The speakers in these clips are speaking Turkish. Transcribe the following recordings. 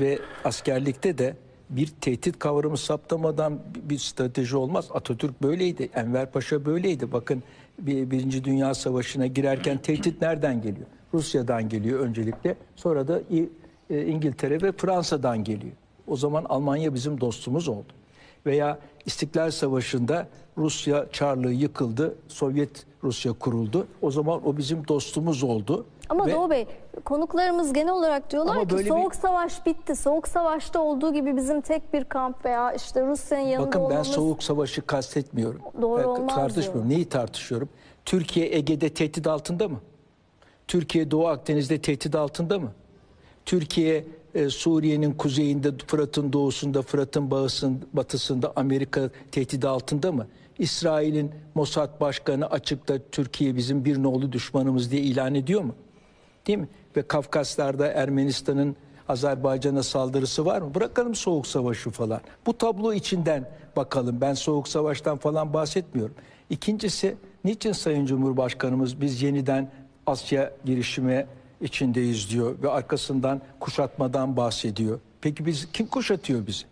ve askerlikte de bir tehdit kavramı saptamadan bir strateji olmaz. Atatürk böyleydi, Enver Paşa böyleydi. Bakın Birinci Dünya Savaşı'na girerken tehdit nereden geliyor? Rusya'dan geliyor öncelikle. Sonra da e, İngiltere ve Fransa'dan geliyor. O zaman Almanya bizim dostumuz oldu veya İstiklal Savaşı'nda Rusya Çarlığı yıkıldı, Sovyet Rusya kuruldu. O zaman o bizim dostumuz oldu. Ama Ve, Doğu Bey konuklarımız genel olarak diyorlar ki soğuk bir... savaş bitti. Soğuk savaşta olduğu gibi bizim tek bir kamp veya işte Rusya'nın yanında olmamız. Bakın ben soğuk savaşı kastetmiyorum. Doğru ben ee, olmaz Tartışmıyorum. Diyor. Neyi tartışıyorum? Türkiye Ege'de tehdit altında mı? Türkiye Doğu Akdeniz'de tehdit altında mı? Türkiye e, Suriye'nin kuzeyinde, Fırat'ın doğusunda, Fırat'ın batısında Amerika tehdidi altında mı? İsrail'in Mossad Başkanı açıkta Türkiye bizim bir nolu düşmanımız diye ilan ediyor mu? Değil mi? Ve Kafkaslar'da Ermenistan'ın Azerbaycan'a saldırısı var mı? Bırakalım soğuk savaşı falan. Bu tablo içinden bakalım. Ben soğuk savaştan falan bahsetmiyorum. İkincisi niçin Sayın Cumhurbaşkanımız biz yeniden Asya girişime içindeyiz diyor ve arkasından kuşatmadan bahsediyor. Peki biz kim kuşatıyor bizi?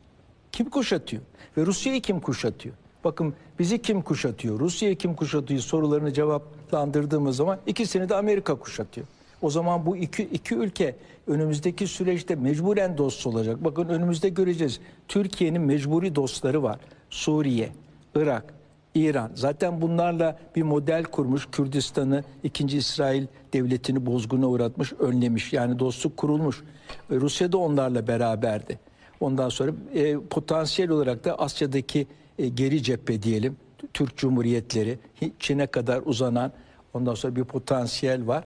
Kim kuşatıyor? Ve Rusya'yı kim kuşatıyor? Bakın bizi kim kuşatıyor? Rusya'yı kim kuşatıyor? Sorularını cevaplandırdığımız zaman ikisini de Amerika kuşatıyor. O zaman bu iki, iki ülke önümüzdeki süreçte mecburen dost olacak. Bakın önümüzde göreceğiz. Türkiye'nin mecburi dostları var. Suriye, Irak, İran. Zaten bunlarla bir model kurmuş Kürdistan'ı ikinci İsrail devletini bozguna uğratmış, önlemiş. Yani dostluk kurulmuş. E, Rusya da onlarla beraberdi. Ondan sonra e, potansiyel olarak da Asya'daki e, geri cephe diyelim. Türk Cumhuriyetleri, Çin'e kadar uzanan ondan sonra bir potansiyel var.